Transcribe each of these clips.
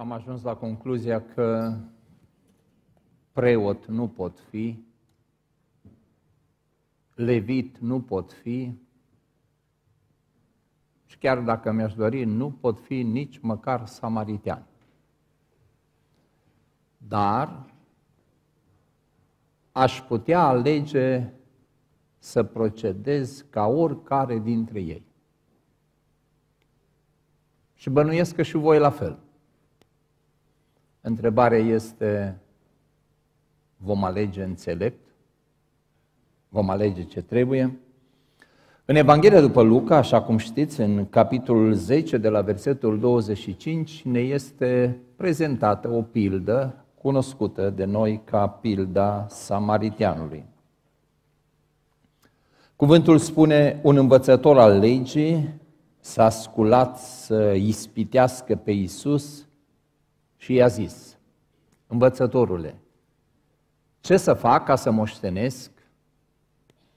am ajuns la concluzia că preot nu pot fi, levit nu pot fi, și chiar dacă mi-aș dori, nu pot fi nici măcar samaritean. Dar aș putea alege să procedez ca oricare dintre ei. Și bănuiesc că și voi la fel. Întrebarea este, vom alege înțelept? Vom alege ce trebuie? În Evanghelia după Luca, așa cum știți, în capitolul 10 de la versetul 25 ne este prezentată o pildă cunoscută de noi ca pilda samaritianului. Cuvântul spune, un învățător al legii s-a sculat să ispitească pe Iisus și i-a zis, învățătorule, ce să fac ca să moștenesc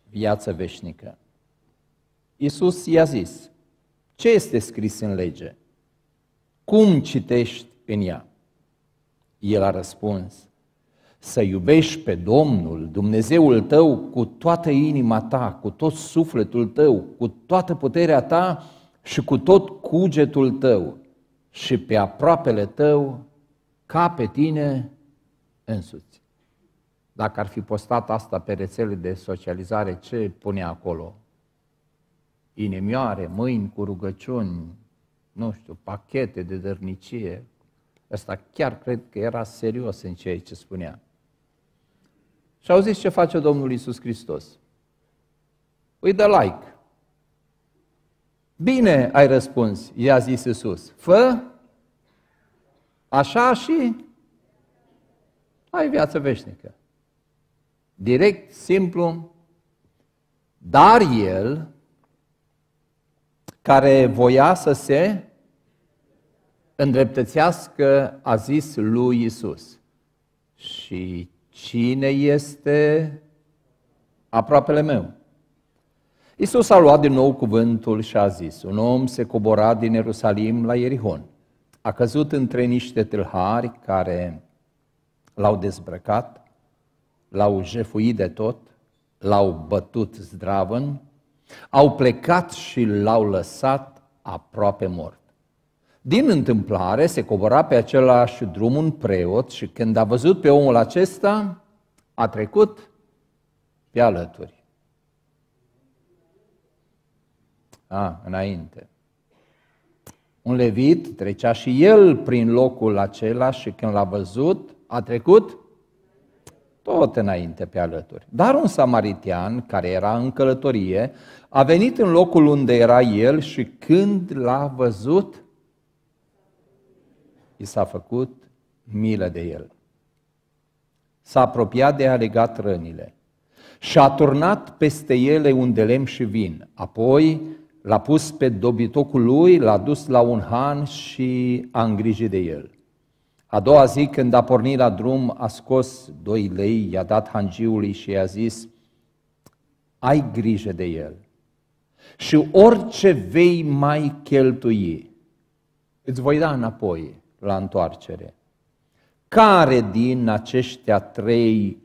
viață veșnică? Iisus i-a zis, ce este scris în lege? Cum citești în ea? El a răspuns, să iubești pe Domnul, Dumnezeul tău, cu toată inima ta, cu tot sufletul tău, cu toată puterea ta și cu tot cugetul tău și pe aproapele tău ca pe tine însuți. Dacă ar fi postat asta pe rețele de socializare, ce pune acolo? Inemioare, mâini cu rugăciuni, nu știu, pachete de dărnicie. Ăsta chiar cred că era serios în ceea ce spunea. Și zis ce face Domnul Isus Hristos. Îi dă like. Bine ai răspuns, i-a zis Isus. Fă Așa și ai viață veșnică. Direct, simplu, dar el, care voia să se îndreptățească, a zis lui Isus. Și cine este aproapele meu? Isus a luat din nou cuvântul și a zis, un om se cobora din Ierusalim la Ierihon a căzut între niște tâlhari care l-au dezbrăcat, l-au jefuit de tot, l-au bătut zdravăn, au plecat și l-au lăsat aproape mort. Din întâmplare se cobora pe același drum un preot și când a văzut pe omul acesta, a trecut pe alături. A, înainte. Un levit trecea și el prin locul acela și când l-a văzut, a trecut tot înainte pe alături. Dar un samaritian care era în călătorie a venit în locul unde era el și când l-a văzut, i s-a făcut milă de el. S-a apropiat de a legat rănile și a turnat peste ele un de lemn și vin. Apoi L-a pus pe dobitocul lui, l-a dus la un han și a îngrijit de el. A doua zi, când a pornit la drum, a scos doi lei, i-a dat hangiului și i-a zis, ai grijă de el și orice vei mai cheltui, îți voi da înapoi la întoarcere. Care din aceștia trei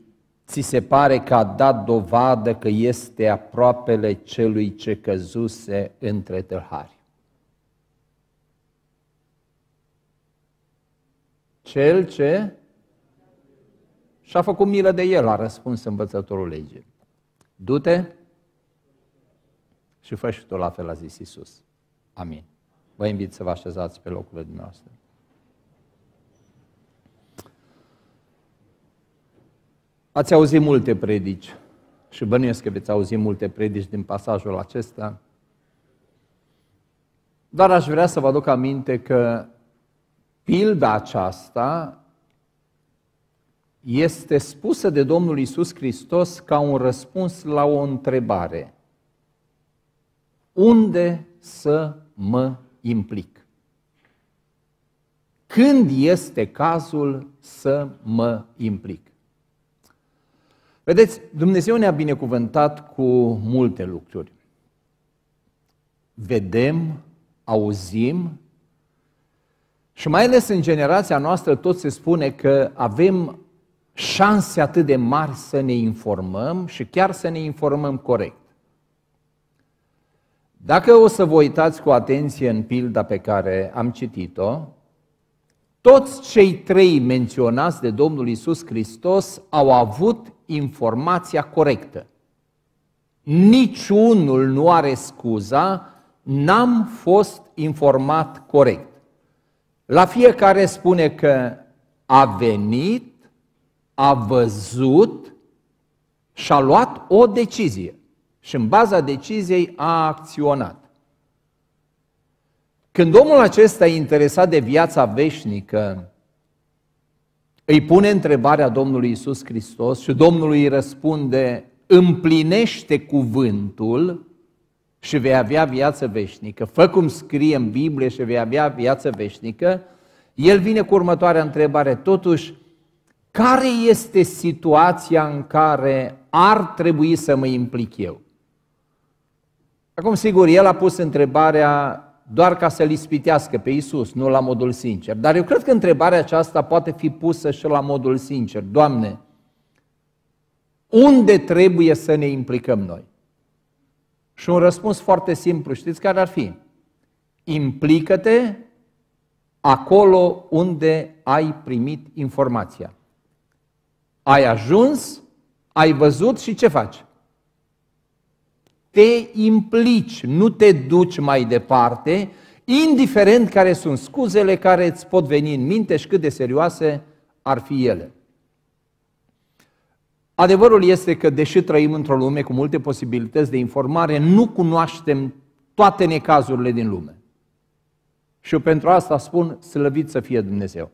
ți se pare că a dat dovadă că este aproapele celui ce căzuse între tâlhari. Cel ce și-a făcut milă de el, a răspuns învățătorul legii. Du-te și fă și tu la fel, a zis Isus. Amin. Vă invit să vă așezați pe locurile dumneavoastră. Ați auzit multe predici și bănuiesc că veți auzi multe predici din pasajul acesta. Dar aș vrea să vă aduc aminte că pilda aceasta este spusă de Domnul Isus Hristos ca un răspuns la o întrebare. Unde să mă implic? Când este cazul să mă implic? Vedeți, Dumnezeu ne-a binecuvântat cu multe lucruri. Vedem, auzim și mai ales în generația noastră tot se spune că avem șanse atât de mari să ne informăm și chiar să ne informăm corect. Dacă o să vă uitați cu atenție în pilda pe care am citit-o, toți cei trei menționați de Domnul Isus Hristos au avut informația corectă. Niciunul nu are scuza, n-am fost informat corect. La fiecare spune că a venit, a văzut și a luat o decizie. Și în baza deciziei a acționat. Când omul acesta e interesat de viața veșnică, îi pune întrebarea Domnului Isus Hristos și Domnul îi răspunde, împlinește cuvântul și vei avea viață veșnică. Fă cum scrie în Biblie și vei avea viață veșnică. El vine cu următoarea întrebare, totuși, care este situația în care ar trebui să mă implic eu? Acum, sigur, el a pus întrebarea doar ca să-L ispitească pe Iisus, nu la modul sincer. Dar eu cred că întrebarea aceasta poate fi pusă și la modul sincer. Doamne, unde trebuie să ne implicăm noi? Și un răspuns foarte simplu, știți care ar fi? Implică-te acolo unde ai primit informația. Ai ajuns, ai văzut și ce faci? te implici, nu te duci mai departe, indiferent care sunt scuzele care îți pot veni în minte și cât de serioase ar fi ele. Adevărul este că, deși trăim într-o lume cu multe posibilități de informare, nu cunoaștem toate necazurile din lume. Și eu pentru asta spun, slăvit să fie Dumnezeu.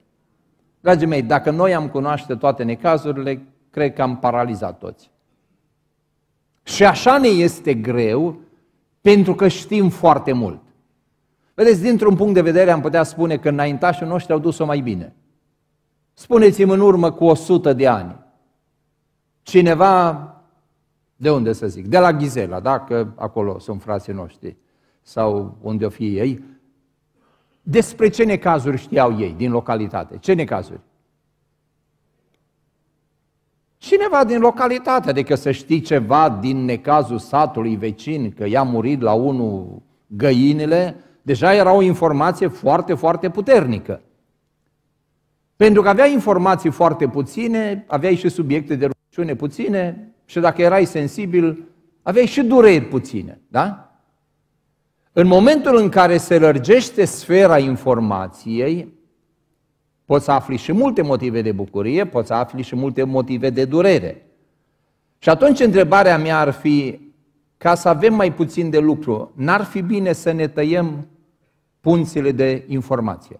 Dragii mei, dacă noi am cunoaște toate necazurile, cred că am paralizat toți. Și așa ne este greu pentru că știm foarte mult. Vedeți, dintr-un punct de vedere am putea spune că înaintașii noștri au dus-o mai bine. Spuneți-mi în urmă cu 100 de ani, cineva, de unde să zic, de la Ghizela, dacă acolo sunt frații noștri sau unde o fi ei, despre ce necazuri știau ei din localitate? Ce necazuri? Cineva din localitate, adică să știi ceva din necazul satului vecin, că i-a murit la unul găinile, deja era o informație foarte, foarte puternică. Pentru că aveai informații foarte puține, aveai și subiecte de rugăciune puține și dacă erai sensibil, aveai și dureri puține, da? În momentul în care se lărgește sfera informației, Poți să afli și multe motive de bucurie, poți să afli și multe motive de durere. Și atunci întrebarea mea ar fi, ca să avem mai puțin de lucru, n-ar fi bine să ne tăiem punțile de informație.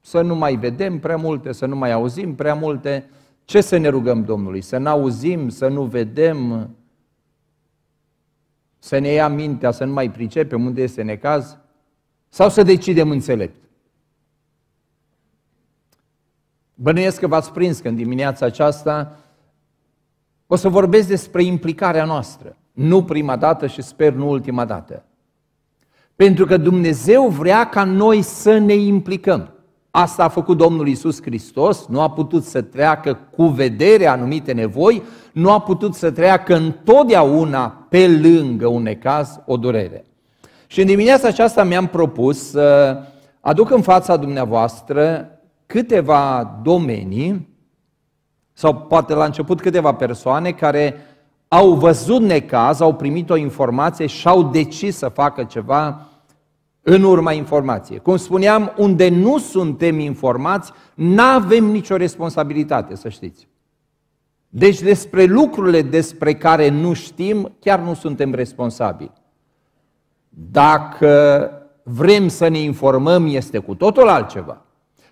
Să nu mai vedem prea multe, să nu mai auzim prea multe. Ce să ne rugăm Domnului? Să nu auzim, să nu vedem, să ne ia mintea, să nu mai pricepem unde este necaz? Sau să decidem înțelept? Bănuiesc că v-ați prins că în dimineața aceasta o să vorbesc despre implicarea noastră. Nu prima dată și sper nu ultima dată. Pentru că Dumnezeu vrea ca noi să ne implicăm. Asta a făcut Domnul Isus Hristos, nu a putut să treacă cu vedere anumite nevoi, nu a putut să treacă întotdeauna pe lângă un necaz o durere. Și în dimineața aceasta mi-am propus să aduc în fața dumneavoastră câteva domenii, sau poate la început câteva persoane care au văzut necaz, au primit o informație și au decis să facă ceva în urma informației. Cum spuneam, unde nu suntem informați, nu avem nicio responsabilitate, să știți. Deci despre lucrurile despre care nu știm, chiar nu suntem responsabili. Dacă vrem să ne informăm, este cu totul altceva.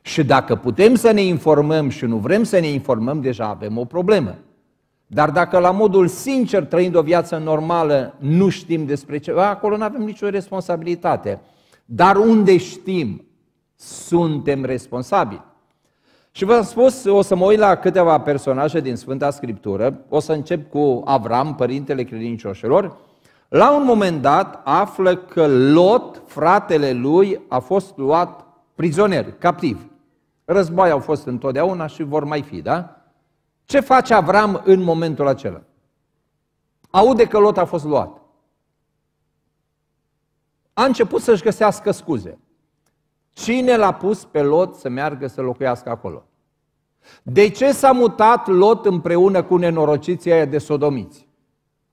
Și dacă putem să ne informăm și nu vrem să ne informăm, deja avem o problemă. Dar dacă la modul sincer, trăind o viață normală, nu știm despre ceva, acolo nu avem nicio responsabilitate. Dar unde știm, suntem responsabili. Și v-am spus, o să mă uit la câteva personaje din Sfânta Scriptură, o să încep cu Avram, părintele credincioșilor. La un moment dat află că Lot, fratele lui, a fost luat prizonier, captiv. Război au fost întotdeauna și vor mai fi, da? Ce face Avram în momentul acela? Aude că Lot a fost luat. A început să-și găsească scuze. Cine l-a pus pe Lot să meargă să locuiască acolo? De ce s-a mutat Lot împreună cu nenorociția aia de sodomiți?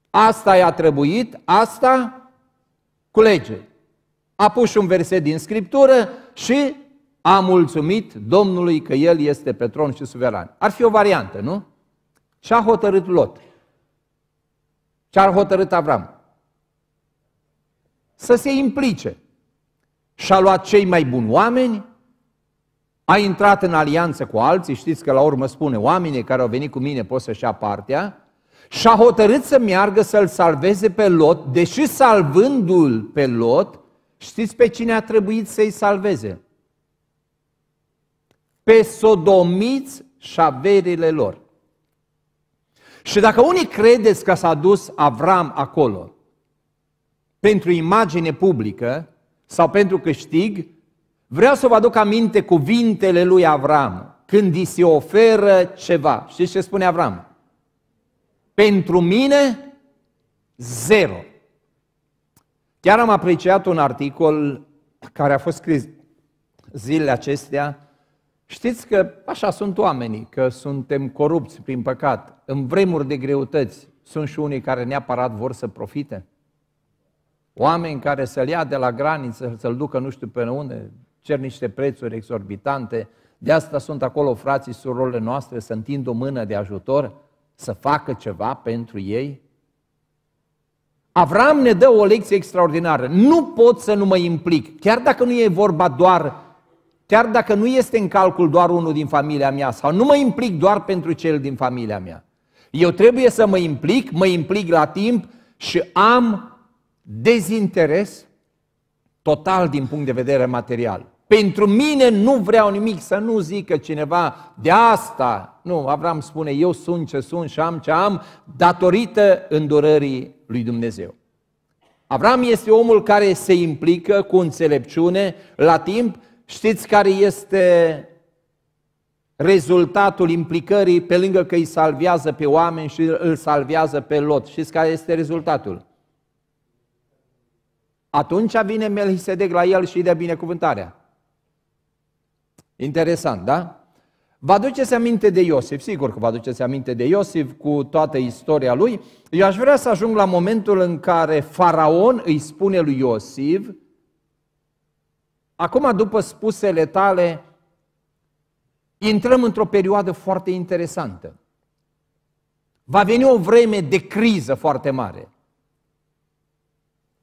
Asta i-a trebuit, asta lege. A pus un verset din Scriptură și a mulțumit Domnului că El este pe tron și suveran. Ar fi o variantă, nu? Ce a hotărât Lot? Ce a hotărât Avram? Să se implice. Și-a luat cei mai buni oameni, a intrat în alianță cu alții, știți că la urmă spune, oamenii care au venit cu mine pot să-și ia partea, și-a hotărât să meargă să-l salveze pe Lot, deși salvându-l pe Lot, știți pe cine a trebuit să-i salveze? pe sodomiți și averile lor. Și dacă unii credeți că s-a dus Avram acolo pentru imagine publică sau pentru câștig, vreau să vă aduc aminte cuvintele lui Avram când îi se oferă ceva. Și ce spune Avram? Pentru mine, zero. Chiar am apreciat un articol care a fost scris zilele acestea Știți că așa sunt oamenii, că suntem corupți prin păcat. În vremuri de greutăți sunt și unii care neapărat vor să profite. Oameni care să-l ia de la graniță, să-l ducă nu știu pe unde, cer niște prețuri exorbitante. De asta sunt acolo frații, surorile noastre, să întind o mână de ajutor, să facă ceva pentru ei. Avram ne dă o lecție extraordinară. Nu pot să nu mă implic, chiar dacă nu e vorba doar Chiar dacă nu este în calcul doar unul din familia mea sau nu mă implic doar pentru cel din familia mea. Eu trebuie să mă implic, mă implic la timp și am dezinteres total din punct de vedere material. Pentru mine nu vreau nimic, să nu zică cineva de asta. Nu, Avram spune, eu sunt ce sunt și am ce am, datorită îndurării lui Dumnezeu. Avram este omul care se implică cu înțelepciune la timp Știți care este rezultatul implicării pe lângă că îi salvează pe oameni și îl salvează pe Lot? Știți care este rezultatul? Atunci vine Melchisedec la el și îi dă binecuvântarea. Interesant, da? Vă aduceți aminte de Iosif, sigur că vă aduceți aminte de Iosif cu toată istoria lui. Eu aș vrea să ajung la momentul în care faraon îi spune lui Iosif, Acum, după spusele tale, intrăm într-o perioadă foarte interesantă. Va veni o vreme de criză foarte mare.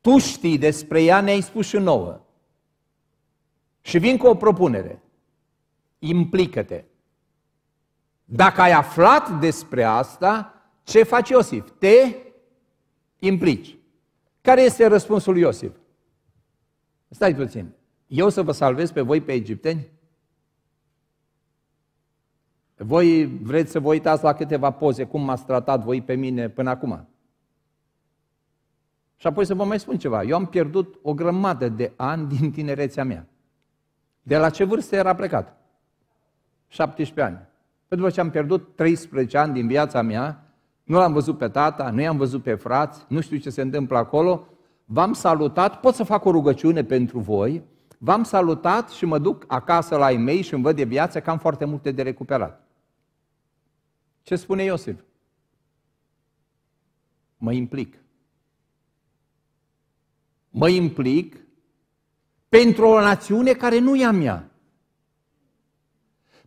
Tu știi despre ea, ne-ai spus și nouă. Și vin cu o propunere. Implică-te. Dacă ai aflat despre asta, ce faci Iosif? Te implici. Care este răspunsul lui Iosif? Stai puțin eu să vă salvez pe voi pe egipteni? Voi vreți să vă uitați la câteva poze, cum m-ați tratat voi pe mine până acum? Și apoi să vă mai spun ceva. Eu am pierdut o grămadă de ani din tinerețea mea. De la ce vârstă era plecat? 17 ani. Pentru ce am pierdut 13 ani din viața mea, nu l-am văzut pe tata, nu i-am văzut pe frați, nu știu ce se întâmplă acolo, v-am salutat, pot să fac o rugăciune pentru voi, V-am salutat și mă duc acasă la ei mei și îmi văd de viață că am foarte multe de recuperat. Ce spune Iosif? Mă implic. Mă implic pentru o națiune care nu e a mea.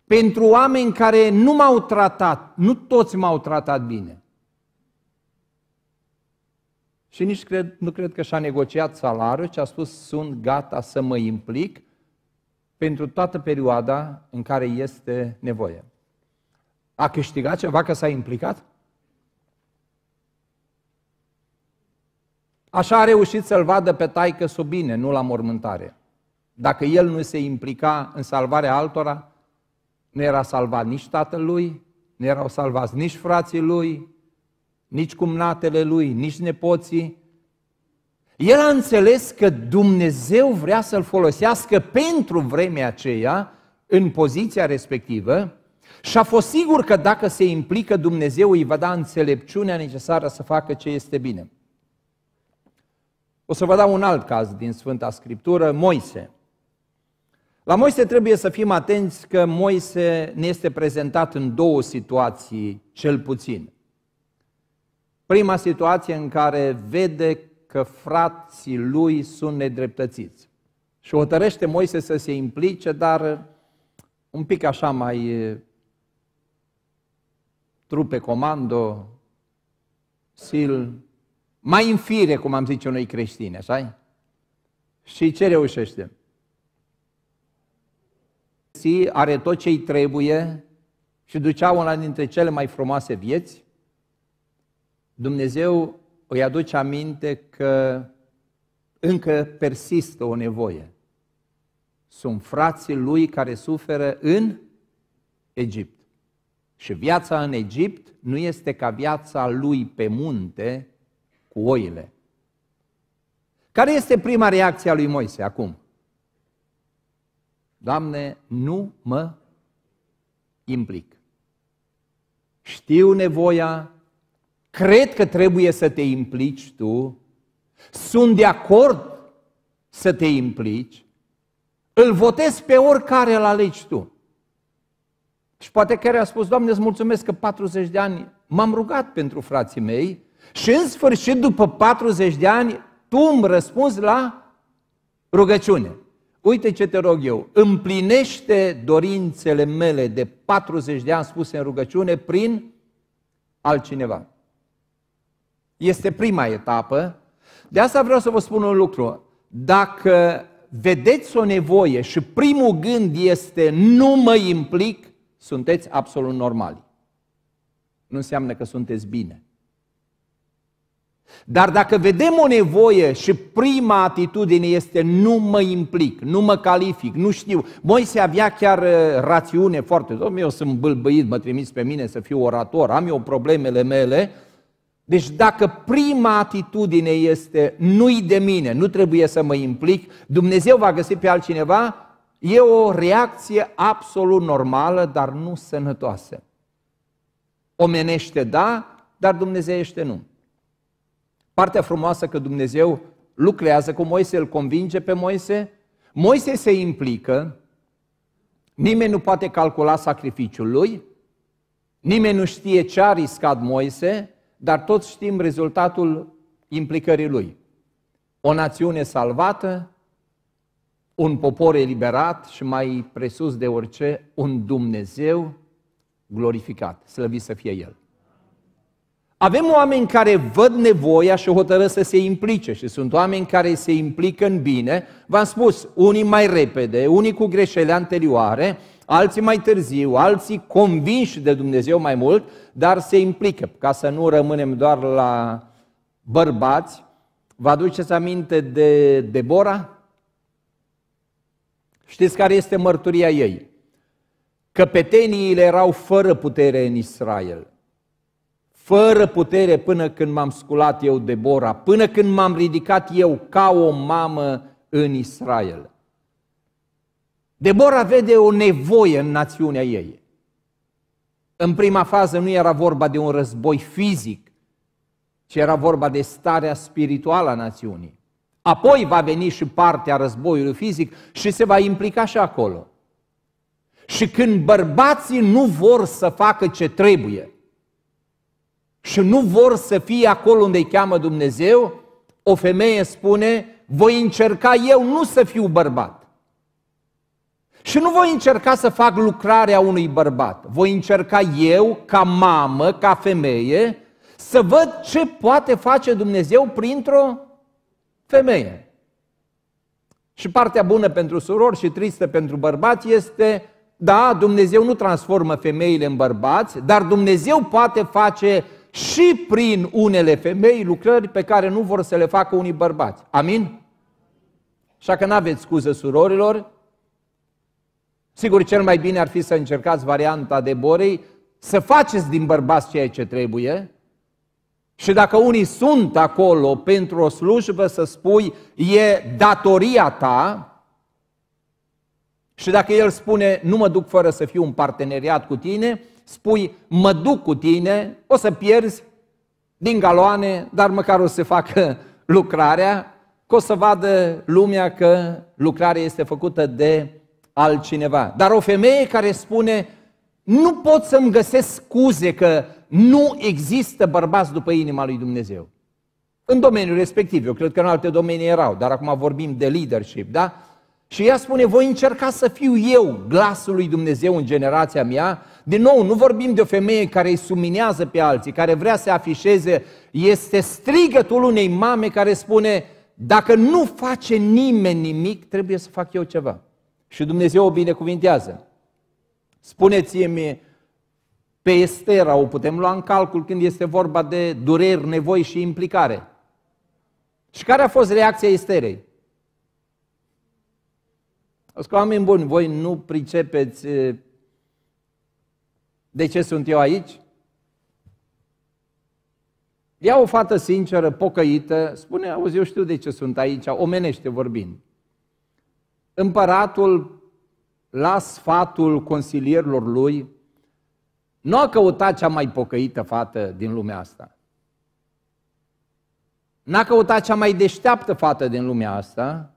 Pentru oameni care nu m-au tratat, nu toți m-au tratat bine. Și nici cred, nu cred că și-a negociat salariul, ci a spus sunt gata să mă implic pentru toată perioada în care este nevoie. A câștigat ceva că s-a implicat? Așa a reușit să-l vadă pe taică sub bine, nu la mormântare. Dacă el nu se implica în salvarea altora, nu era salvat nici tatălui, nu erau salvați nici frații lui, nici cumnatele lui, nici nepoții. El a înțeles că Dumnezeu vrea să-l folosească pentru vremea aceea, în poziția respectivă, și a fost sigur că dacă se implică Dumnezeu îi va da înțelepciunea necesară să facă ce este bine. O să vă dau un alt caz din Sfânta Scriptură, Moise. La Moise trebuie să fim atenți că Moise ne este prezentat în două situații, cel puțin. Prima situație în care vede că frații lui sunt nedreptățiți. Și hotărăște Moise să se implice, dar un pic așa mai trupe comando, sil, mai în fire, cum am zice noi creștini, așa Și ce reușește? Are tot ce i trebuie și ducea una dintre cele mai frumoase vieți, Dumnezeu îi aduce aminte că încă persistă o nevoie. Sunt frații lui care suferă în Egipt. Și viața în Egipt nu este ca viața lui pe munte cu oile. Care este prima reacție a lui Moise acum? Doamne, nu mă implic. Știu nevoia, cred că trebuie să te implici tu, sunt de acord să te implici, îl votez pe oricare îl alegi tu. Și poate chiar a spus, Doamne, îți mulțumesc că 40 de ani m-am rugat pentru frații mei și în sfârșit, după 40 de ani, tu îmi răspunzi la rugăciune. Uite ce te rog eu, împlinește dorințele mele de 40 de ani spuse în rugăciune prin altcineva. Este prima etapă. De asta vreau să vă spun un lucru. Dacă vedeți o nevoie și primul gând este nu mă implic, sunteți absolut normali. Nu înseamnă că sunteți bine. Dar dacă vedem o nevoie și prima atitudine este nu mă implic, nu mă calific, nu știu. Moise avea chiar uh, rațiune foarte, eu sunt bâlbâit, mă trimis pe mine să fiu orator, am eu problemele mele, deci dacă prima atitudine este nu-i de mine, nu trebuie să mă implic, Dumnezeu va găsi pe altcineva, e o reacție absolut normală, dar nu sănătoasă. Omenește da, dar dumnezeiește nu. Partea frumoasă că Dumnezeu lucrează cu Moise, îl convinge pe Moise, Moise se implică, nimeni nu poate calcula sacrificiul lui, nimeni nu știe ce a riscat Moise, dar toți știm rezultatul implicării lui. O națiune salvată, un popor eliberat și mai presus de orice, un Dumnezeu glorificat. Slăvit să fie El! Avem oameni care văd nevoia și hotărăsc să se implice și sunt oameni care se implică în bine. V-am spus, unii mai repede, unii cu greșele anterioare, alții mai târziu, alții convinși de Dumnezeu mai mult, dar se implică. Ca să nu rămânem doar la bărbați, vă aduceți aminte de Deborah? Știți care este mărturia ei? Căpeteniile erau fără putere în Israel fără putere până când m-am sculat eu de Bora, până când m-am ridicat eu ca o mamă în Israel. Debora vede o nevoie în națiunea ei. În prima fază nu era vorba de un război fizic, ci era vorba de starea spirituală a națiunii. Apoi va veni și partea războiului fizic și se va implica și acolo. Și când bărbații nu vor să facă ce trebuie, și nu vor să fie acolo unde îi cheamă Dumnezeu, o femeie spune, voi încerca eu nu să fiu bărbat. Și nu voi încerca să fac lucrarea unui bărbat. Voi încerca eu, ca mamă, ca femeie, să văd ce poate face Dumnezeu printr-o femeie. Și partea bună pentru surori și tristă pentru bărbați este, da, Dumnezeu nu transformă femeile în bărbați, dar Dumnezeu poate face și prin unele femei lucrări pe care nu vor să le facă unii bărbați. Amin? Așa că n-aveți scuză surorilor. Sigur, cel mai bine ar fi să încercați varianta de borei, să faceți din bărbați ceea ce trebuie, și dacă unii sunt acolo pentru o slujbă, să spui, e datoria ta. Și dacă el spune, nu mă duc fără să fiu un parteneriat cu tine, spui mă duc cu tine, o să pierzi din galoane, dar măcar o să facă lucrarea, că o să vadă lumea că lucrarea este făcută de altcineva. Dar o femeie care spune, nu pot să-mi găsesc scuze că nu există bărbați după inima lui Dumnezeu. În domeniul respectiv, eu cred că în alte domenii erau, dar acum vorbim de leadership, da? Și ea spune, voi încerca să fiu eu glasul lui Dumnezeu în generația mea. Din nou, nu vorbim de o femeie care îi suminează pe alții, care vrea să afișeze. Este strigătul unei mame care spune, dacă nu face nimeni nimic, trebuie să fac eu ceva. Și Dumnezeu o binecuvintează. Spuneți-mi, pe Estera o putem lua în calcul când este vorba de dureri, nevoi și implicare. Și care a fost reacția Esterei? Spus, oameni buni, voi nu pricepeți de ce sunt eu aici? Ia o fată sinceră, pocăită, spune, auzi, eu știu de ce sunt aici, omenește vorbind. Împăratul la sfatul consilierilor lui, nu a căutat cea mai pocăită fată din lumea asta. N-a căutat cea mai deșteaptă fată din lumea asta,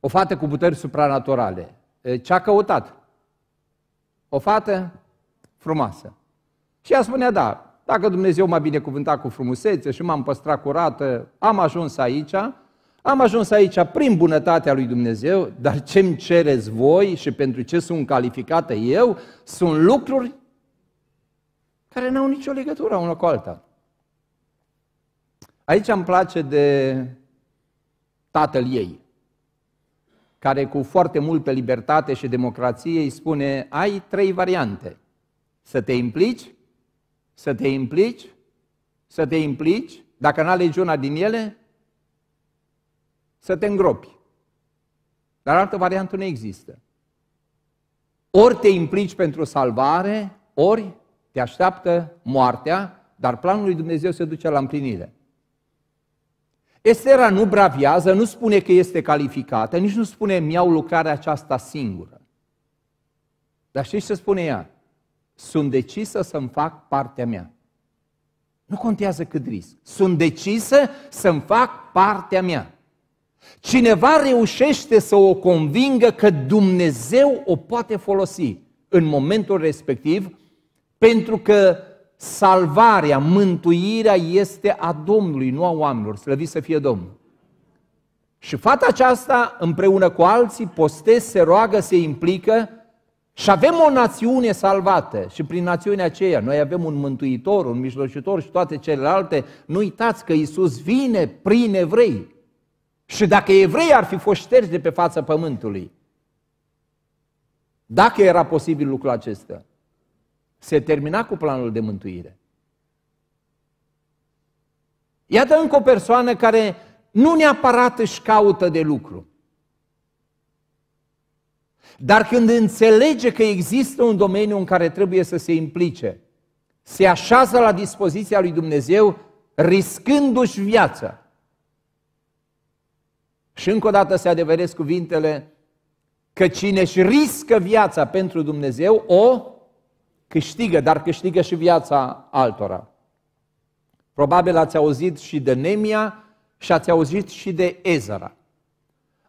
o fată cu puteri supranaturale. Ce a căutat? O fată frumoasă. Și ea spunea, da, dacă Dumnezeu m-a binecuvântat cu frumusețe și m-am păstrat curată, am ajuns aici, am ajuns aici prin bunătatea lui Dumnezeu, dar ce mi cereți voi și pentru ce sunt calificată eu, sunt lucruri care n-au nicio legătură una cu alta. Aici îmi place de tatăl ei care cu foarte mult pe libertate și democrație îi spune, ai trei variante. Să te implici, să te implici, să te implici, dacă n-alegi una din ele, să te îngropi. Dar altă variantă nu există. Ori te implici pentru salvare, ori te așteaptă moartea, dar planul lui Dumnezeu se duce la împlinire. Estera nu braviază, nu spune că este calificată, nici nu spune mi-au lucrarea aceasta singură. Dar știți ce spune ea? Sunt decisă să-mi fac partea mea. Nu contează cât risc. Sunt decisă să-mi fac partea mea. Cineva reușește să o convingă că Dumnezeu o poate folosi în momentul respectiv pentru că salvarea, mântuirea este a Domnului, nu a oamenilor, slăvit să fie Domnul. Și fata aceasta, împreună cu alții, postez, se roagă, se implică și avem o națiune salvată și prin națiunea aceea noi avem un mântuitor, un mijlocitor și toate celelalte. Nu uitați că Isus vine prin evrei. Și dacă evrei ar fi fost șterși de pe fața pământului, dacă era posibil lucrul acesta, se termina cu planul de mântuire. Iată încă o persoană care nu neapărat își caută de lucru. Dar când înțelege că există un domeniu în care trebuie să se implice, se așează la dispoziția lui Dumnezeu, riscându-și viața. Și încă o dată se adeveresc cuvintele că cine își riscă viața pentru Dumnezeu, o câștigă, dar câștigă și viața altora. Probabil ați auzit și de Nemia și ați auzit și de Ezra.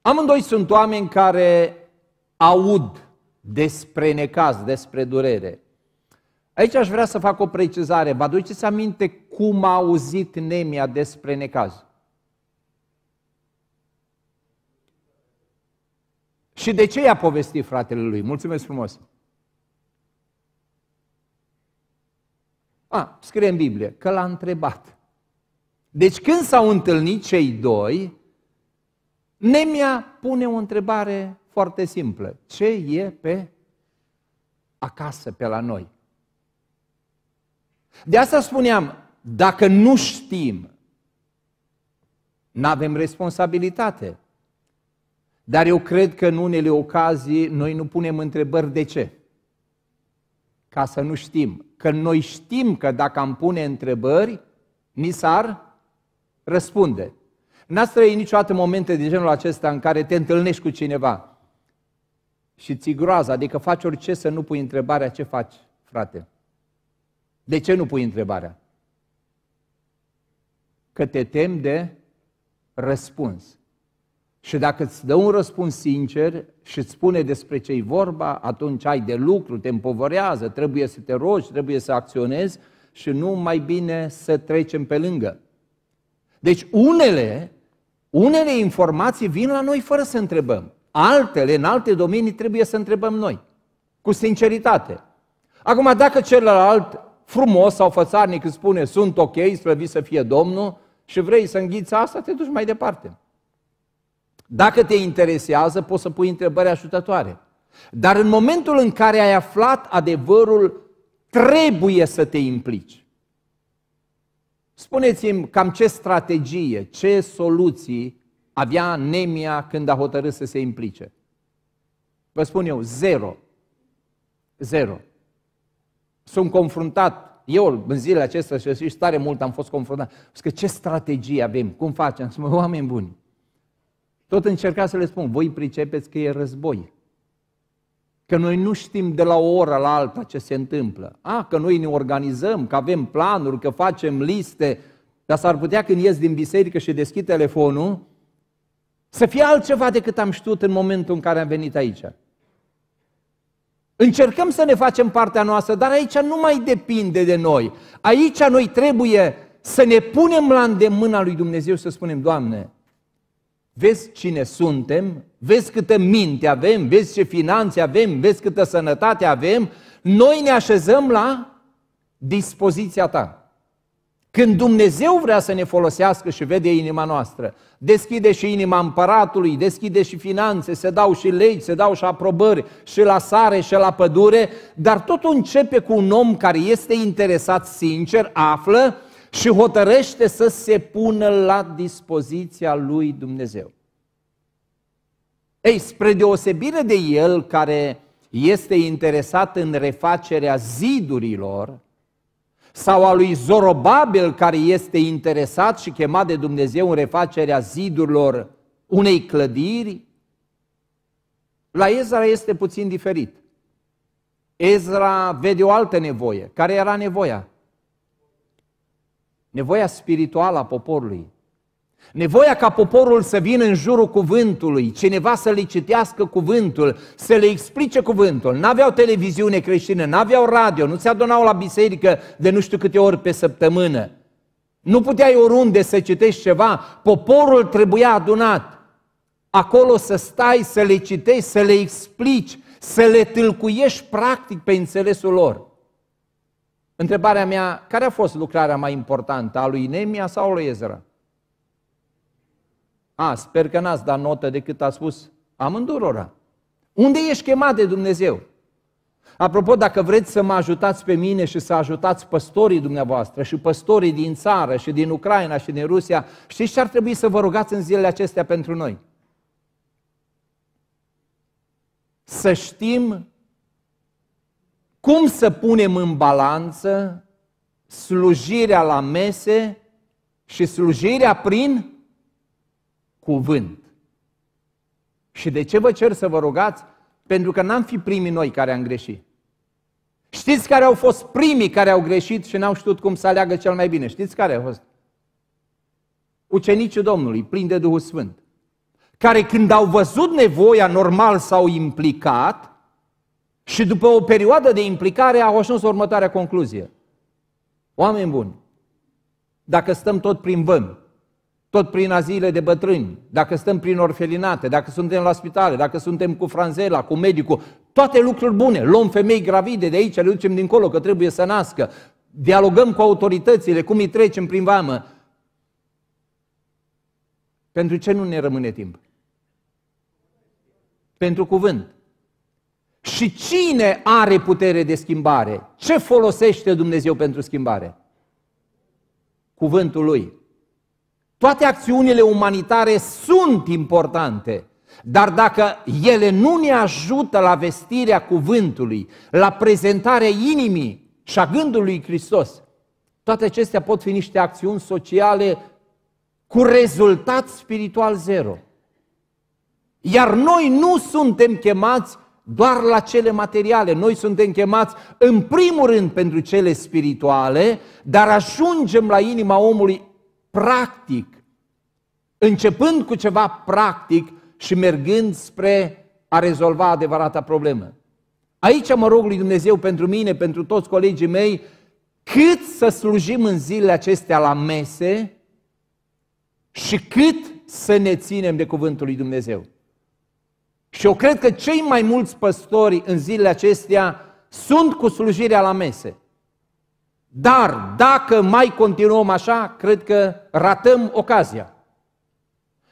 Amândoi sunt oameni care aud despre necaz, despre durere. Aici aș vrea să fac o precizare. Vă aduceți aminte cum a auzit Nemia despre necaz? Și de ce i-a povestit fratele lui? Mulțumesc frumos! A, scrie în Biblie că l-a întrebat. Deci când s-au întâlnit cei doi, Nemia pune o întrebare foarte simplă. Ce e pe acasă, pe la noi? De asta spuneam, dacă nu știm, nu avem responsabilitate. Dar eu cred că în unele ocazii noi nu punem întrebări de ce. Ca să nu știm că noi știm că dacă am pune întrebări, ni s-ar răspunde. N-ați trăit niciodată momente de genul acesta în care te întâlnești cu cineva și ți groază, adică faci orice să nu pui întrebarea ce faci, frate. De ce nu pui întrebarea? Că te tem de răspuns. Și dacă îți dă un răspuns sincer și îți spune despre ce e vorba, atunci ai de lucru, te împovărează, trebuie să te rogi, trebuie să acționezi și nu mai bine să trecem pe lângă. Deci unele, unele informații vin la noi fără să întrebăm. Altele, în alte domenii, trebuie să întrebăm noi, cu sinceritate. Acum, dacă celălalt, frumos sau fățarnic, îți spune sunt ok, slăvit să fie Domnul și vrei să înghiți asta, te duci mai departe. Dacă te interesează, poți să pui întrebări ajutătoare. Dar în momentul în care ai aflat adevărul, trebuie să te implici. Spuneți-mi cam ce strategie, ce soluții avea Nemia când a hotărât să se implice. Vă spun eu, zero. Zero. Sunt confruntat, eu în zilele acestea și tare mult am fost confruntat. Zic, ce strategie avem, cum facem? Sunt oameni buni, tot încerca să le spun, voi pricepeți că e război. Că noi nu știm de la o oră la alta ce se întâmplă. A, că noi ne organizăm, că avem planuri, că facem liste, dar s-ar putea când ies din biserică și deschid telefonul, să fie altceva decât am știut în momentul în care am venit aici. Încercăm să ne facem partea noastră, dar aici nu mai depinde de noi. Aici noi trebuie să ne punem la îndemâna lui Dumnezeu să spunem, Doamne, Vezi cine suntem, vezi câtă minte avem, vezi ce finanțe avem, vezi câtă sănătate avem, noi ne așezăm la dispoziția ta. Când Dumnezeu vrea să ne folosească și vede inima noastră, deschide și inima împăratului, deschide și finanțe, se dau și legi, se dau și aprobări, și la sare, și la pădure, dar totul începe cu un om care este interesat sincer, află și hotărăște să se pună la dispoziția lui Dumnezeu. Ei, spre deosebire de el care este interesat în refacerea zidurilor, sau a lui Zorobabel care este interesat și chemat de Dumnezeu în refacerea zidurilor unei clădiri, la Ezra este puțin diferit. Ezra vede o altă nevoie. Care era nevoia? nevoia spirituală a poporului, nevoia ca poporul să vină în jurul cuvântului, cineva să le citească cuvântul, să le explice cuvântul. N-aveau televiziune creștină, n-aveau radio, nu se adunau la biserică de nu știu câte ori pe săptămână. Nu puteai oriunde să citești ceva, poporul trebuia adunat. Acolo să stai, să le citești, să le explici, să le tâlcuiești practic pe înțelesul lor. Întrebarea mea, care a fost lucrarea mai importantă, a lui Nemia sau a lui Ezra? A, sper că n-ați dat notă decât a spus amândurora. Unde ești chemat de Dumnezeu? Apropo, dacă vreți să mă ajutați pe mine și să ajutați păstorii dumneavoastră și păstorii din țară și din Ucraina și din Rusia, știți ce ar trebui să vă rugați în zilele acestea pentru noi? Să știm cum să punem în balanță slujirea la mese și slujirea prin cuvânt? Și de ce vă cer să vă rugați? Pentru că n-am fi primii noi care am greșit. Știți care au fost primii care au greșit și n-au știut cum să aleagă cel mai bine? Știți care au fost? Ucenicii Domnului, plini de Duhul Sfânt, care când au văzut nevoia normal s-au implicat și după o perioadă de implicare au ajuns următoarea concluzie. Oameni buni, dacă stăm tot prin vân, tot prin azile de bătrâni, dacă stăm prin orfelinate, dacă suntem la spitale, dacă suntem cu franzela, cu medicul, toate lucruri bune, luăm femei gravide de aici, le ducem dincolo că trebuie să nască, dialogăm cu autoritățile, cum îi trecem prin vamă. Pentru ce nu ne rămâne timp? Pentru cuvânt. Și cine are putere de schimbare? Ce folosește Dumnezeu pentru schimbare? Cuvântul lui. Toate acțiunile umanitare sunt importante, dar dacă ele nu ne ajută la vestirea cuvântului, la prezentarea inimii și a gândului Hristos, toate acestea pot fi niște acțiuni sociale cu rezultat spiritual zero. Iar noi nu suntem chemați doar la cele materiale. Noi suntem chemați în primul rând pentru cele spirituale, dar ajungem la inima omului practic, începând cu ceva practic și mergând spre a rezolva adevărata problemă. Aici mă rog lui Dumnezeu pentru mine, pentru toți colegii mei, cât să slujim în zilele acestea la mese și cât să ne ținem de cuvântul lui Dumnezeu. Și eu cred că cei mai mulți păstori în zilele acestea sunt cu slujirea la mese. Dar dacă mai continuăm așa, cred că ratăm ocazia.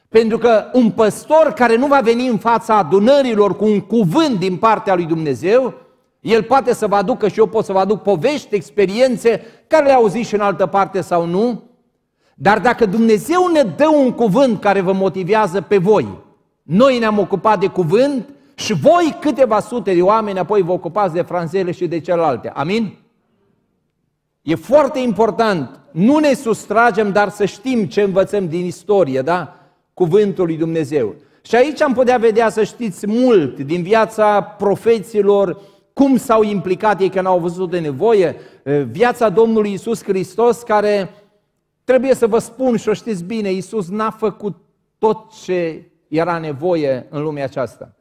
Pentru că un păstor care nu va veni în fața adunărilor cu un cuvânt din partea lui Dumnezeu, el poate să vă aducă și eu pot să vă aduc povești, experiențe care le au zis și în altă parte sau nu, dar dacă Dumnezeu ne dă un cuvânt care vă motivează pe voi, noi ne-am ocupat de cuvânt și voi câteva sute de oameni apoi vă ocupați de franzele și de celelalte. Amin? E foarte important. Nu ne sustragem, dar să știm ce învățăm din istorie, da? Cuvântul lui Dumnezeu. Și aici am putea vedea, să știți, mult din viața profeților, cum s-au implicat ei că n-au văzut de nevoie, viața Domnului Isus Hristos, care trebuie să vă spun și o știți bine, Isus n-a făcut tot ce era nevoie în lumea aceasta.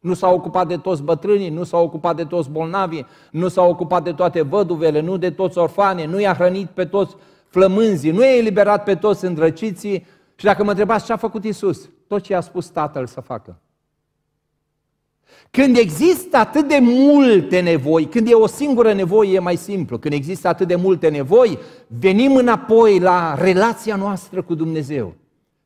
Nu s-a ocupat de toți bătrânii, nu s-a ocupat de toți bolnavii, nu s-a ocupat de toate văduvele, nu de toți orfane, nu i-a hrănit pe toți flămânzii, nu i-a eliberat pe toți îndrăciții. Și dacă mă întrebați ce a făcut Isus, tot ce i-a spus Tatăl să facă. Când există atât de multe nevoi, când e o singură nevoie, e mai simplu. Când există atât de multe nevoi, venim înapoi la relația noastră cu Dumnezeu.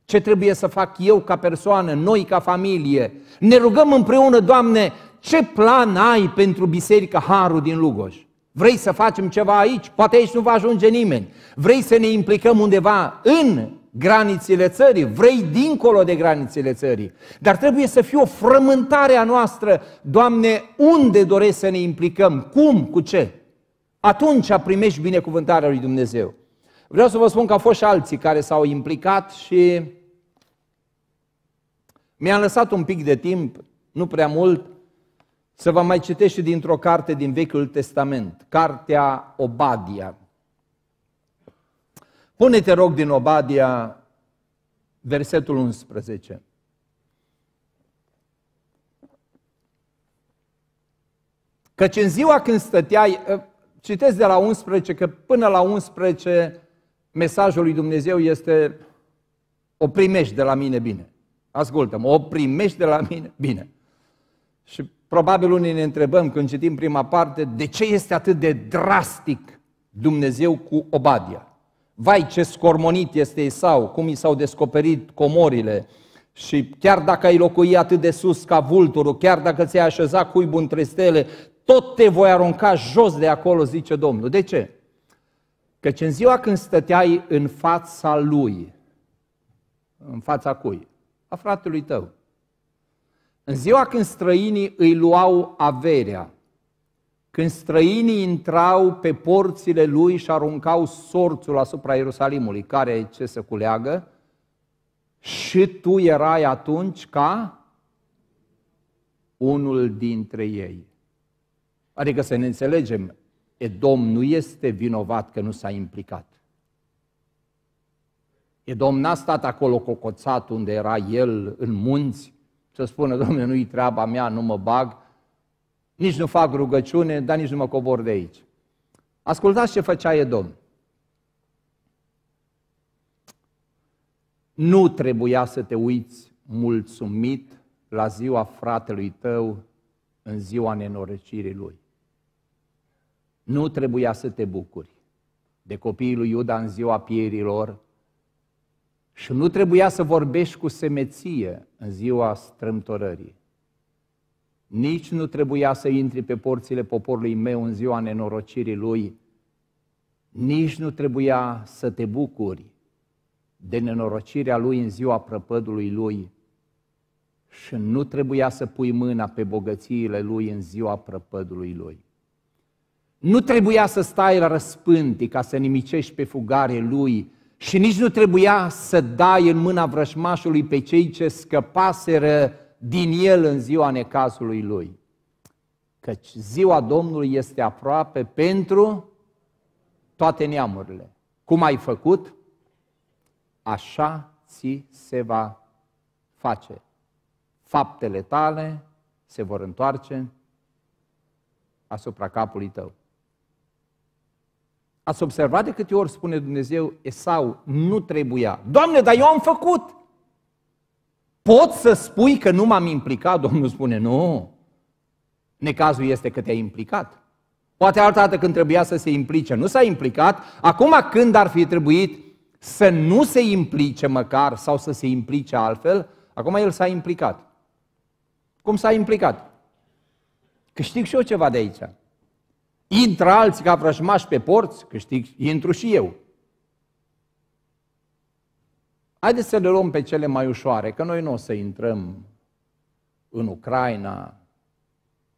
Ce trebuie să fac eu ca persoană, noi ca familie? Ne rugăm împreună, Doamne, ce plan ai pentru Biserica Harul din Lugoj? Vrei să facem ceva aici? Poate aici nu va ajunge nimeni. Vrei să ne implicăm undeva în granițele țării, vrei dincolo de granițele țării. Dar trebuie să fie o frământare a noastră, Doamne, unde doresc să ne implicăm, cum, cu ce. Atunci primești binecuvântarea lui Dumnezeu. Vreau să vă spun că au fost și alții care s-au implicat și mi-am lăsat un pic de timp, nu prea mult, să vă mai citesc și dintr-o carte din Vechiul Testament, cartea Obadia. Pune-te, rog, din Obadia, versetul 11. Căci în ziua când stăteai, ă, citesc de la 11, că până la 11 mesajul lui Dumnezeu este o primești de la mine bine. Ascultă-mă, o primești de la mine bine. Și probabil unii ne întrebăm când citim prima parte, de ce este atât de drastic Dumnezeu cu Obadia? Vai ce scormonit este sau cum i s-au descoperit comorile și chiar dacă ai locui atât de sus ca vulturul, chiar dacă ți-ai așezat cuibul între stele, tot te voi arunca jos de acolo, zice Domnul. De ce? Căci în ziua când stăteai în fața lui, în fața cui? A fratelui tău. În ziua când străinii îi luau averea, când străinii intrau pe porțile lui și aruncau sorțul asupra Ierusalimului, care ce să culeagă, și tu erai atunci ca unul dintre ei. Adică să ne înțelegem, Edom nu este vinovat că nu s-a implicat. Edom n-a stat acolo cocoțat unde era el în munți să spună, domnule, nu-i treaba mea, nu mă bag, nici nu fac rugăciune, dar nici nu mă cobor de aici. Ascultați ce făcea Edom. Nu trebuia să te uiți mulțumit la ziua fratelui tău în ziua nenorăcirii lui nu trebuia să te bucuri de copiii lui Iuda în ziua pierilor și nu trebuia să vorbești cu semeție în ziua strâmtorării. Nici nu trebuia să intri pe porțile poporului meu în ziua nenorocirii lui, nici nu trebuia să te bucuri de nenorocirea lui în ziua prăpădului lui și nu trebuia să pui mâna pe bogățiile lui în ziua prăpădului lui. Nu trebuia să stai la răspânti ca să nimicești pe fugare lui și nici nu trebuia să dai în mâna vrășmașului pe cei ce scăpaseră din el în ziua necazului lui. Căci ziua Domnului este aproape pentru toate neamurile. Cum ai făcut, așa ți se va face. Faptele tale se vor întoarce asupra capului tău. Ați observat de câte ori spune Dumnezeu, Esau nu trebuia. Doamne, dar eu am făcut! Pot să spui că nu m-am implicat? Domnul spune, nu. Necazul este că te-ai implicat. Poate altă dată când trebuia să se implice, nu s-a implicat. Acum când ar fi trebuit să nu se implice măcar sau să se implice altfel, acum el s-a implicat. Cum s-a implicat? Câștig și eu ceva de aici. Intră alții ca vrăjmași pe porți, știi, intru și eu. Haideți să le luăm pe cele mai ușoare, că noi nu o să intrăm în Ucraina,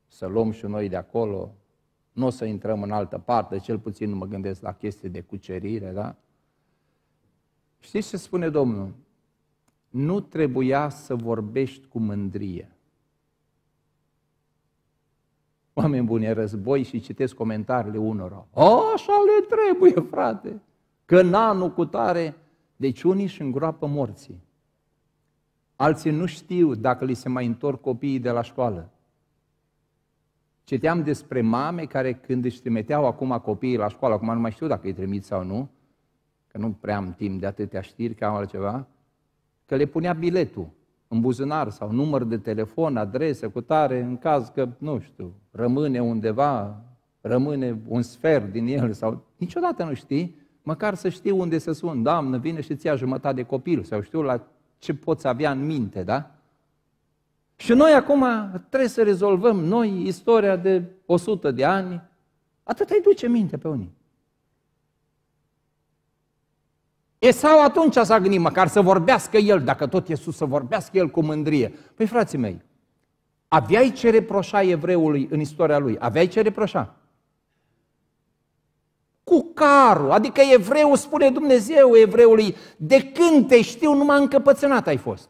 să luăm și noi de acolo, nu o să intrăm în altă parte, cel puțin nu mă gândesc la chestii de cucerire, da? Știți ce spune Domnul? Nu trebuia să vorbești cu mândrie oameni buni, război și citesc comentariile unora. Așa le trebuie, frate, că n anul cu tare, deci unii își îngroapă morții. Alții nu știu dacă li se mai întorc copiii de la școală. Citeam despre mame care când își trimiteau acum copiii la școală, acum nu mai știu dacă îi trimit sau nu, că nu prea am timp de atâtea știri, că am altceva, că le punea biletul în buzunar sau număr de telefon, adrese, cu tare, în caz că, nu știu, rămâne undeva, rămâne un sfert din el sau niciodată nu știi, măcar să știi unde să sun. Doamnă, vine și ți-a jumătate de copil sau știu la ce poți avea în minte, da? Și noi acum trebuie să rezolvăm noi istoria de 100 de ani. Atât îi duce minte pe unii. Esau atunci s-a gândit măcar să vorbească el, dacă tot Iisus să vorbească el cu mândrie. Păi frații mei, aveai ce reproșa evreului în istoria lui? Aveai ce reproșa? Cu carul, adică evreul spune Dumnezeu evreului, de când te știu numai încăpățânat ai fost.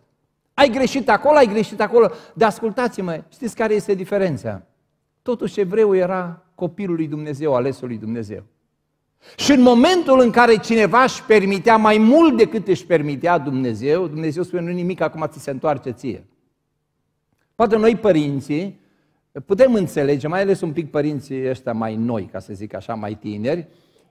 Ai greșit acolo, ai greșit acolo, dar ascultați-mă, știți care este diferența? Totuși evreul era copilul lui Dumnezeu, alesul lui Dumnezeu. Și în momentul în care cineva își permitea mai mult decât își permitea Dumnezeu, Dumnezeu spune nu nimic, acum ți se întoarce ție. Poate noi părinții putem înțelege, mai ales un pic părinții ăștia mai noi, ca să zic așa, mai tineri,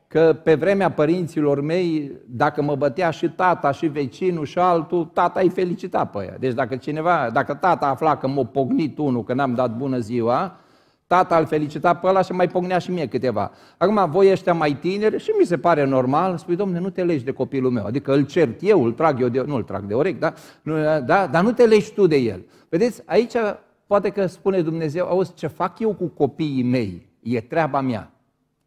că pe vremea părinților mei, dacă mă bătea și tata, și vecinul, și altul, tata îi felicita pe aia. Deci dacă cineva, dacă tata afla că m-a pognit unul, că n-am dat bună ziua, Tata îl felicita pe ăla și mai pognea și mie câteva. Acum voi ăștia mai tineri și mi se pare normal, spui, domne, nu te legi de copilul meu. Adică îl cert eu, îl trag eu, de, nu îl trag de orec, da? Nu, da? dar nu te legi tu de el. Vedeți, aici poate că spune Dumnezeu, auzi, ce fac eu cu copiii mei e treaba mea.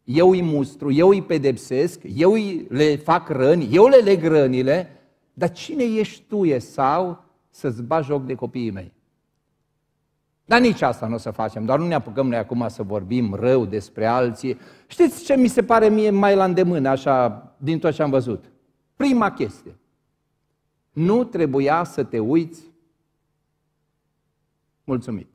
Eu îi mustru, eu îi pedepsesc, eu îi le fac răni, eu le leg rănile, dar cine ești tu, e sau să-ți bagi joc de copiii mei? Dar nici asta nu o să facem, doar nu ne apucăm noi acum să vorbim rău despre alții. Știți ce mi se pare mie mai la îndemână, așa, din tot ce am văzut? Prima chestie. Nu trebuia să te uiți mulțumit.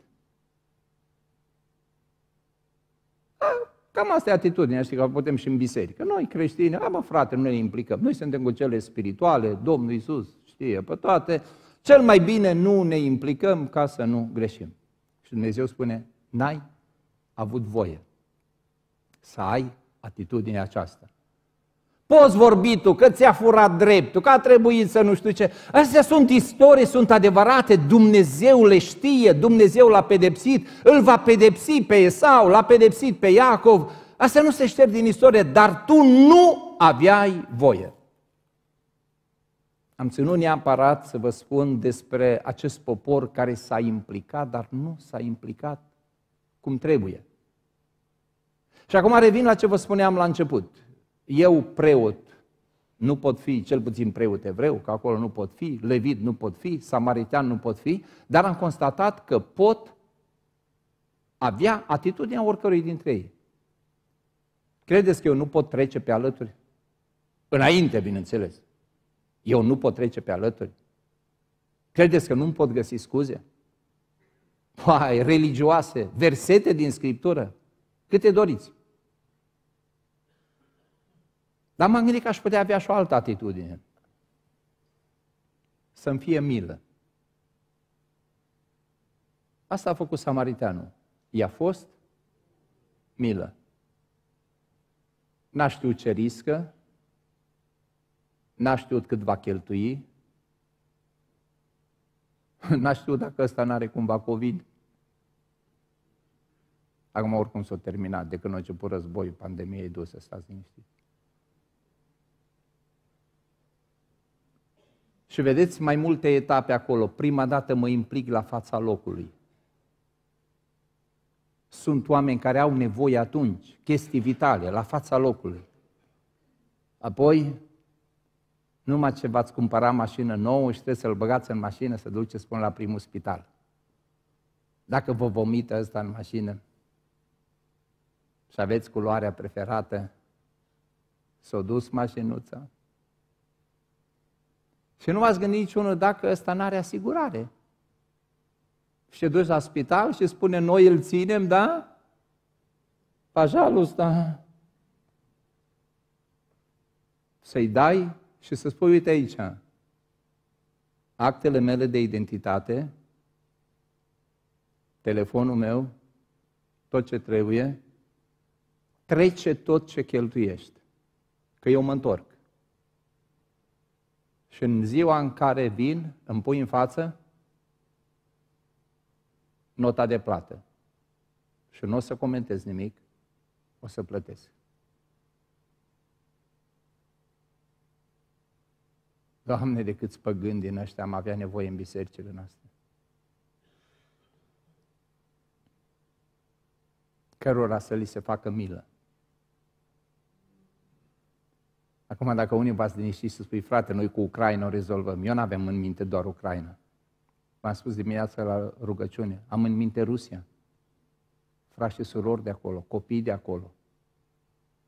Da, cam asta e atitudinea, știi, că putem și în biserică. Noi creștini, am frate, nu ne implicăm. Noi suntem cu cele spirituale, Domnul Iisus știe pe toate. Cel mai bine nu ne implicăm ca să nu greșim. Și Dumnezeu spune, n-ai avut voie să ai atitudinea aceasta. Poți vorbi tu că ți-a furat dreptul, că a trebuit să nu știu ce. Astea sunt istorii, sunt adevărate, Dumnezeu le știe, Dumnezeu l-a pedepsit, îl va pedepsi pe Esau, l-a pedepsit pe Iacov. Asta nu se șterg din istorie, dar tu nu aveai voie. Am ținut neapărat să vă spun despre acest popor care s-a implicat, dar nu s-a implicat cum trebuie. Și acum revin la ce vă spuneam la început. Eu, preot, nu pot fi, cel puțin preot evreu, că acolo nu pot fi, levit nu pot fi, samaritan nu pot fi, dar am constatat că pot avea atitudinea oricărui dintre ei. Credeți că eu nu pot trece pe alături? Înainte, bineînțeles. Eu nu pot trece pe alături? Credeți că nu-mi pot găsi scuze? Păi, religioase, versete din Scriptură, câte doriți. Dar m-am gândit că aș putea avea și o altă atitudine. Să-mi fie milă. Asta a făcut samariteanul. I-a fost milă. N-a știut ce riscă, n-a știut cât va cheltui, n-a știut dacă ăsta n-are cumva COVID. Acum oricum s-a terminat, de când a început războiul, pandemia e dusă, stați liniștiți. Și vedeți mai multe etape acolo. Prima dată mă implic la fața locului. Sunt oameni care au nevoie atunci, chestii vitale, la fața locului. Apoi numai ce v-ați cumpărat mașină nouă și trebuie să-l băgați în mașină să duceți până la primul spital. Dacă vă vomită ăsta în mașină și aveți culoarea preferată, s-o dus mașinuța. Și nu v-ați gândit niciunul dacă ăsta nu are asigurare. Și te duci la spital și spune, noi îl ținem, da? Pajalul ăsta. Să-i dai și să spui, uite aici, actele mele de identitate, telefonul meu, tot ce trebuie, trece tot ce cheltuiești. Că eu mă întorc. Și în ziua în care vin, îmi pui în față nota de plată. Și nu o să comentez nimic, o să plătesc. Doamne, de câți păgâni din ăștia am avea nevoie în bisericile noastre. Cărora să li se facă milă. Acum, dacă unii v-ați liniștit să spui, frate, noi cu Ucraina o rezolvăm, eu nu avem în minte doar Ucraina. V-am spus dimineața la rugăciune, am în minte Rusia. Frați și surori de acolo, copii de acolo,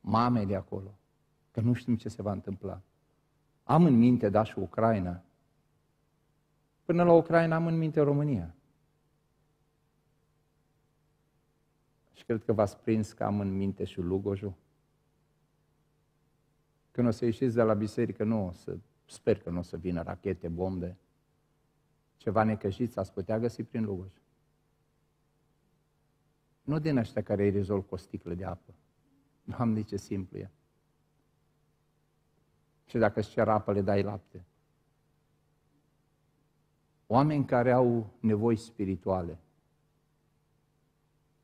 mame de acolo, că nu știm ce se va întâmpla. Am în minte, da, și Ucraina. Până la Ucraina am în minte România. Și cred că v-ați prins că am în minte și Lugojul. Când o să ieșiți de la biserică, nu o să, sper că nu o să vină rachete, bombe. Ceva necăjiți ați putea găsi prin Lugoj. Nu din ăștia care îi rezolv cu o sticlă de apă. Nu am nici simplu e. Și dacă îți cer apă, le dai lapte. Oameni care au nevoi spirituale.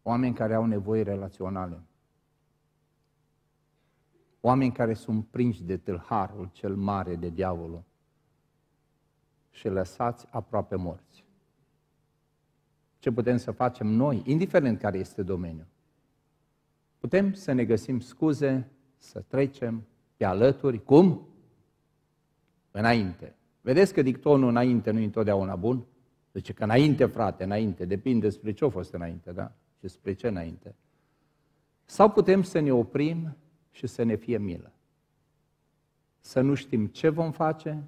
Oameni care au nevoi relaționale. Oameni care sunt prinși de tâlharul cel mare de diavolul și lăsați aproape morți. Ce putem să facem noi, indiferent care este domeniul? Putem să ne găsim scuze, să trecem pe alături, cum? înainte. Vedeți că dictonul înainte nu e întotdeauna bun? Zice deci că înainte, frate, înainte, depinde spre ce a fost înainte, da? Și spre ce înainte. Sau putem să ne oprim și să ne fie milă. Să nu știm ce vom face,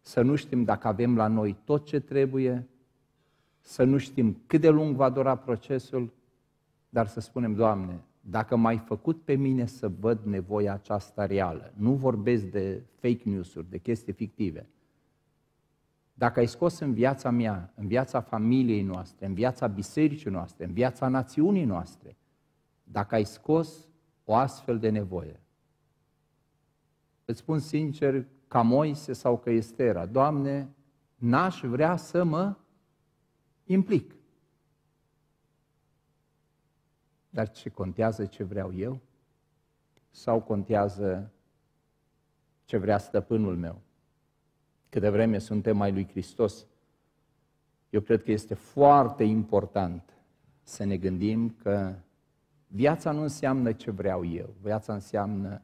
să nu știm dacă avem la noi tot ce trebuie, să nu știm cât de lung va dura procesul, dar să spunem, Doamne, dacă m-ai făcut pe mine să văd nevoia aceasta reală, nu vorbesc de fake news-uri, de chestii fictive, dacă ai scos în viața mea, în viața familiei noastre, în viața bisericii noastre, în viața națiunii noastre, dacă ai scos o astfel de nevoie, îți spun sincer, ca Moise sau ca Estera, Doamne, n-aș vrea să mă implic. Dar ce contează ce vreau eu? Sau contează ce vrea stăpânul meu? Câte vreme suntem mai lui Hristos, eu cred că este foarte important să ne gândim că viața nu înseamnă ce vreau eu, viața înseamnă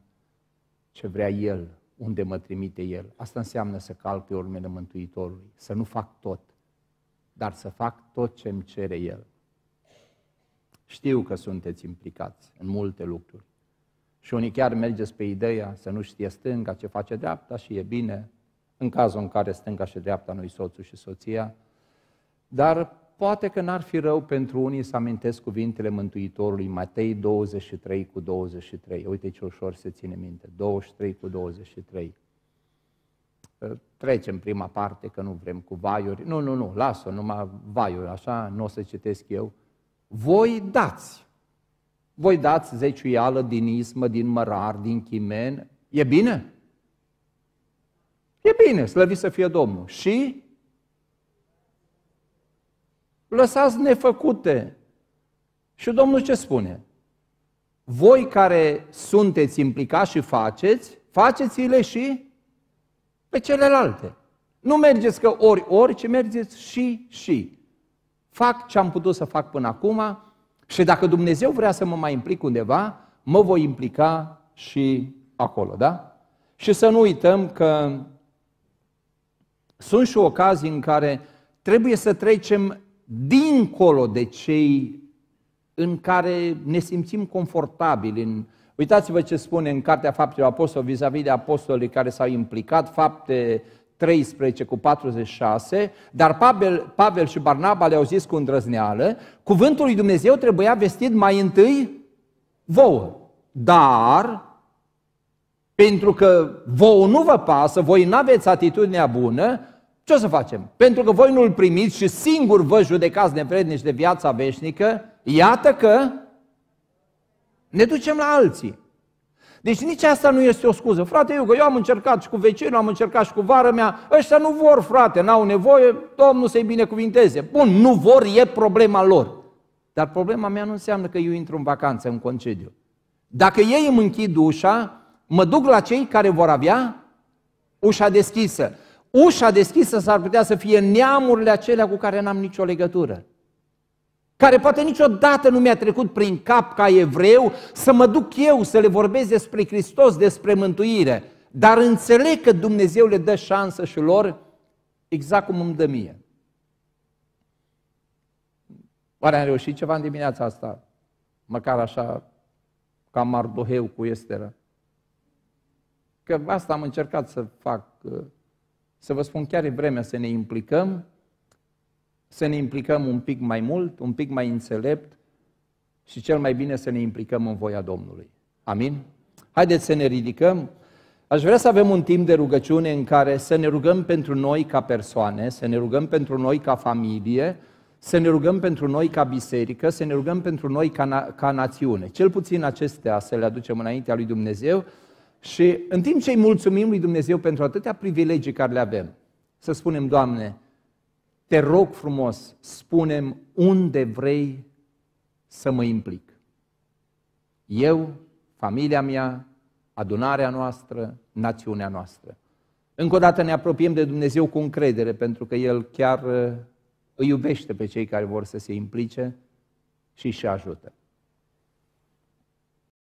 ce vrea El, unde mă trimite El. Asta înseamnă să calc pe urmele Mântuitorului, să nu fac tot, dar să fac tot ce îmi cere El. Știu că sunteți implicați în multe lucruri. Și unii chiar mergeți pe ideea să nu știe stânga ce face dreapta și e bine, în cazul în care stânga și dreapta nu-i soțul și soția. Dar poate că n-ar fi rău pentru unii să amintesc cuvintele Mântuitorului Matei 23 cu 23. Uite ce ușor se ține minte, 23 cu 23. Ă, trecem prima parte, că nu vrem cu vaiuri. Nu, nu, nu, las-o, numai vaiuri, așa nu o să citesc eu voi dați. Voi dați zeciuială din ismă, din mărar, din chimen. E bine? E bine, slăvit să fie Domnul. Și lăsați nefăcute. Și Domnul ce spune? Voi care sunteți implicați și faceți, faceți-le și pe celelalte. Nu mergeți că ori, ori, ci mergeți și, și fac ce am putut să fac până acum și dacă Dumnezeu vrea să mă mai implic undeva, mă voi implica și acolo, da? Și să nu uităm că sunt și ocazii în care trebuie să trecem dincolo de cei în care ne simțim confortabili. Uitați-vă ce spune în Cartea Faptelor Apostolului vis-a-vis de apostolii care s-au implicat, fapte 13 cu 46, dar Pavel, Pavel și Barnaba le-au zis cu îndrăzneală, cuvântul lui Dumnezeu trebuia vestit mai întâi vouă. Dar, pentru că vouă nu vă pasă, voi nu aveți atitudinea bună, ce o să facem? Pentru că voi nu-l primiți și singur vă judecați nevrednici de viața veșnică, iată că ne ducem la alții. Deci nici asta nu este o scuză. Frate Iugă, eu am încercat și cu vecinul, am încercat și cu vară mea, ăștia nu vor, frate, n-au nevoie, Domnul să-i binecuvinteze. Bun, nu vor, e problema lor. Dar problema mea nu înseamnă că eu intru în vacanță, în concediu. Dacă ei îmi închid ușa, mă duc la cei care vor avea ușa deschisă. Ușa deschisă s-ar putea să fie neamurile acelea cu care n-am nicio legătură care poate niciodată nu mi-a trecut prin cap ca evreu să mă duc eu să le vorbesc despre Hristos, despre mântuire, dar înțeleg că Dumnezeu le dă șansă și lor exact cum îmi dă mie. Oare am reușit ceva în dimineața asta? Măcar așa, ca Mardoheu cu Esteră. Că asta am încercat să fac, să vă spun, chiar e vremea să ne implicăm să ne implicăm un pic mai mult, un pic mai înțelept și cel mai bine să ne implicăm în voia Domnului. Amin? Haideți să ne ridicăm. Aș vrea să avem un timp de rugăciune în care să ne rugăm pentru noi ca persoane, să ne rugăm pentru noi ca familie, să ne rugăm pentru noi ca biserică, să ne rugăm pentru noi ca, na- ca națiune. Cel puțin acestea să le aducem înaintea lui Dumnezeu și în timp ce îi mulțumim lui Dumnezeu pentru atâtea privilegii care le avem, să spunem, Doamne, te rog frumos, spunem unde vrei să mă implic. Eu, familia mea, adunarea noastră, națiunea noastră. Încă o dată ne apropiem de Dumnezeu cu încredere, pentru că El chiar uh, îi iubește pe cei care vor să se implice și și ajută.